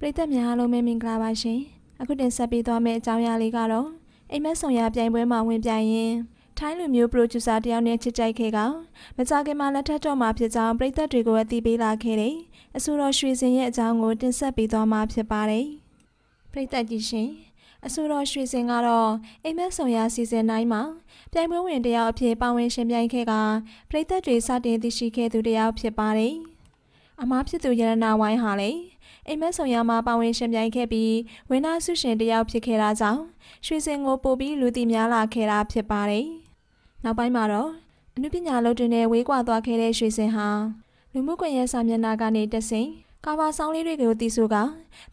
ပရိသတ်များအားလုံးပဲမင်္ဂလာပါရှင်အခုတင်ဆက်ပေးသွားမယ့်အကြောင်းအရာလေးကတော့အိမ်မက်ဆောင်ရပြိုင်ပွဲမှာဝင်ပြိုင်ရင်ထိုင်းလူမျိုး producer တယောက်နဲ့ချစ်ကြိုက်ခဲ့ကမကြာခင်မှာလက်ထပ်တော့မှာဖြစ်ကြောင်းပရိသတ်တွေကိုအသိပေးလာခဲ့တယ်အဆိုတော်ရွှေစင်ရဲ့အကြောင်းကိုတင်ဆက်ပေးသွားမှာဖြစ်ပါတယ်ပရိသတ်ကြီးရှင်အဆိုတော်ရွှေစင်ကတော့အိမ်မက်ဆောင်ရစီစဉ်တိုင်းမှာပြိုင်ပွဲဝင်တယောက်အဖြစ်ပါဝင်ရှင်ပြိုင်ခဲ့ကပရိသတ်တွေစတင်သိရှိခဲ့သူတယောက်ဖြစ်ပါတယ်။အမားဖြစ်သူရတနာဝိုင်းဟာလည်းအိမ်မက်ဆောင်ရမှာပါဝင်ရှင်ပြိုင်ခဲ့ပြီးဝင်းနာဆုရှင်တယောက်ဖြစ်ခဲ့တာကြောင့်ရွှေစင်ကိုပို့ပြီးလူသိများလာခဲ့တာဖြစ်ပါတယ်။နောက်ပိုင်းမှာတော့အမှုပညာလုပ်တင်တဲ့ဝေးကွာသွားခဲ့တဲ့ရွှေစင်ဟာလူမှုကွန်ရက်စာမျက်နှာကနေတဆင်ကာဘာဆောင်လေးတွေကိုတီးဆိုက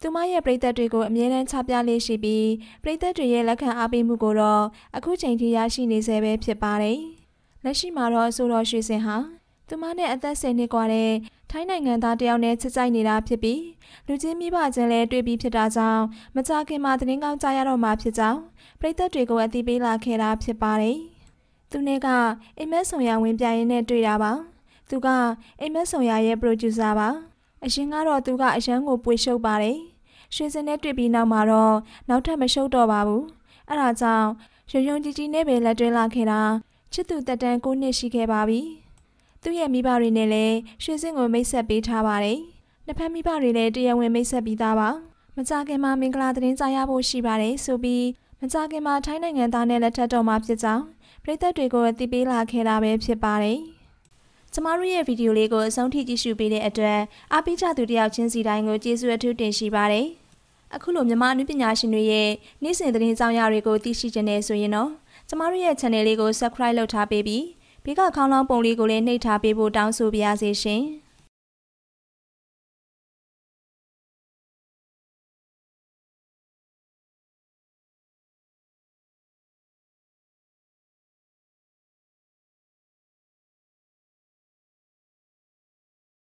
သူမရဲ့ပြည်သက်တွေကိုအမြဲတမ်းချပြလေးရှိပြီးပြည်သက်တွေရဲ့လက်ခံအားပေးမှုကိုတော့အခုချိန်ထိရရှိနေဆဲပဲဖြစ်ပါတယ်။လက်ရှိမှာတော့အဆိုတော်ရွှေစင်ဟာသူမနဲ့အသက်၁၀နှစ်กว่าတဲ့ထိုင်းနိုင်ငံသားတယောက်နဲ့ချစ်ကြိုက်နေတာဖြစ်ပြီးလူချင်းမိဘချင်းလည်းတွေ့ပြီးဖြစ်တာကြောင့်မကြခင်မှာသတင်းကောင်းကြားရတော့မှာဖြစ်ကြောင်းပြည်သက်တွေကိုအသိပေးလာခဲ့တာဖြစ်ပါတယ်။သူနဲ့ကအိမ်မက်ဆောင်ရဝင်ပြိုင်ရင်းနဲ့တွေ့တာပါ။သူကအိမ်မက်ဆောင်ရရဲ့ producer ပါ။အရင်ကတော့သူကအရန်ကိုပွေရှုပ်ပါတယ်။ရွှေစင်နဲ့တွေ့ပြီးနောက်မှာတော့နောက်ထပ်မရှုပ်တော့ပါဘူး။အဲဒါကြောင့်ရုံရုံကြီးကြီးနဲ့ပဲလက်တွဲလာခဲ့တာချစ်သူတက်တန်း၉နှစ်ရှိခဲ့ပါပြီ။သူ့ရဲ့မိဘတွေနဲ့လည်းရွှေစင်ကိုမိတ်ဆက်ပေးထားပါတယ်။နှစ်ဖက်မိဘတွေလည်းတရားဝင်မိတ်ဆက်ပြီးသားပါ။မကြခင်မှာမင်္ဂလာသတင်းကြားရဖို့ရှိပါတယ်ဆိုပြီးမကြခင်မှာထိုင်းနိုင်ငံသားနဲ့လက်ထပ်တော်မှာဖြစ်ကြောင်းပြည်သက်တွေကိုအသိပေးလာခဲ့တာပဲဖြစ်ပါတယ်။ကျမတို့ရဲ့ဗီဒီယိုလေးကိုအဆုံးထိကြည့်ရှုပေးတဲ့အတွက်အားပေးကြသူတယောက်ချင်းစီတိုင်းကိုကျေးဇူးအထူးတင်ရှိပါတယ်။အခုလိုမြန်မာအနုပညာရှင်တွေရဲ့နေ့စဉ်သတင်းကြောင်းရတွေကိုသိရှိကြနေဆိုရင်တော့ကျမတို့ရဲ့ channel လေးကို subscribe လုပ်ထားပေးပြီးဘေးကခေါင်းလောင်းပုံလေးကိုလည်းနှိပ်ထားပေးဖို့တောင်းဆိုပါရစေရှင်။